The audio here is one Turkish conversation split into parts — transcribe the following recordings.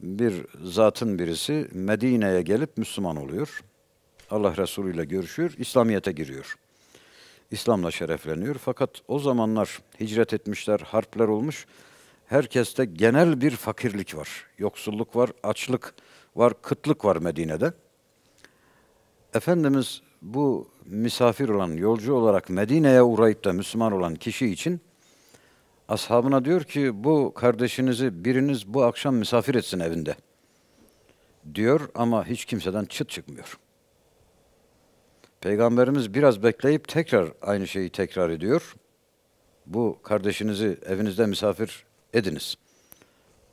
bir zatın birisi Medine'ye gelip Müslüman oluyor. Allah Resulü ile görüşüyor, İslamiyet'e giriyor. İslam'la şerefleniyor. Fakat o zamanlar hicret etmişler, harpler olmuş. Herkeste genel bir fakirlik var. Yoksulluk var, açlık var, kıtlık var Medine'de. Efendimiz bu misafir olan, yolcu olarak Medine'ye uğrayıp da Müslüman olan kişi için ashabına diyor ki bu kardeşinizi biriniz bu akşam misafir etsin evinde. Diyor ama hiç kimseden çıt çıkmıyor. Peygamberimiz biraz bekleyip tekrar aynı şeyi tekrar ediyor. Bu kardeşinizi evinizde misafir ediniz.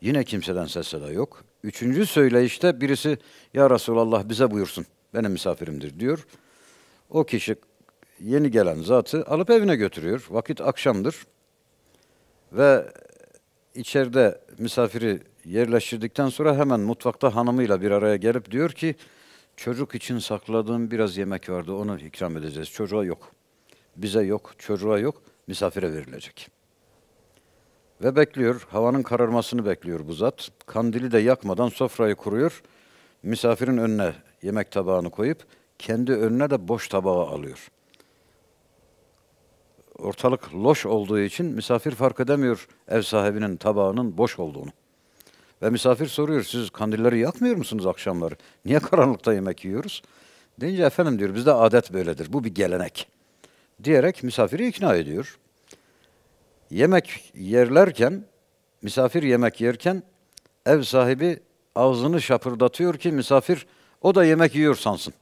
Yine kimseden ses seda yok. Üçüncü söyleyişte birisi ya Resulallah bize buyursun benim misafirimdir diyor. O kişi yeni gelen zatı alıp evine götürüyor. Vakit akşamdır ve içeride misafiri yerleştirdikten sonra hemen mutfakta hanımıyla bir araya gelip diyor ki çocuk için sakladığım biraz yemek vardı onu ikram edeceğiz. Çocuğa yok. Bize yok, çocuğa yok, misafire verilecek. Ve bekliyor, havanın kararmasını bekliyor bu zat. Kandili de yakmadan sofrayı kuruyor. Misafirin önüne yemek tabağını koyup kendi önüne de boş tabağı alıyor ortalık loş olduğu için misafir fark edemiyor ev sahibinin tabağının boş olduğunu. Ve misafir soruyor siz kandilleri yakmıyor musunuz akşamları? Niye karanlıkta yemek yiyoruz? Deyince efendim diyor bizde adet böyledir. Bu bir gelenek. Diyerek misafiri ikna ediyor. Yemek yerlerken, misafir yemek yerken ev sahibi ağzını şapırdatıyor ki misafir o da yemek yiyor sansın.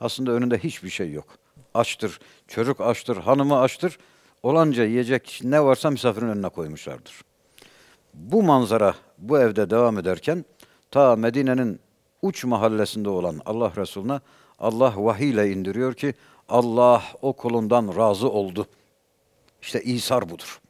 Aslında önünde hiçbir şey yok açtır, çocuk açtır, hanımı açtır. Olanca yiyecek ne varsa misafirin önüne koymuşlardır. Bu manzara bu evde devam ederken ta Medine'nin uç mahallesinde olan Allah Resulüne Allah vahiy ile indiriyor ki Allah o kulundan razı oldu. İşte İsar budur.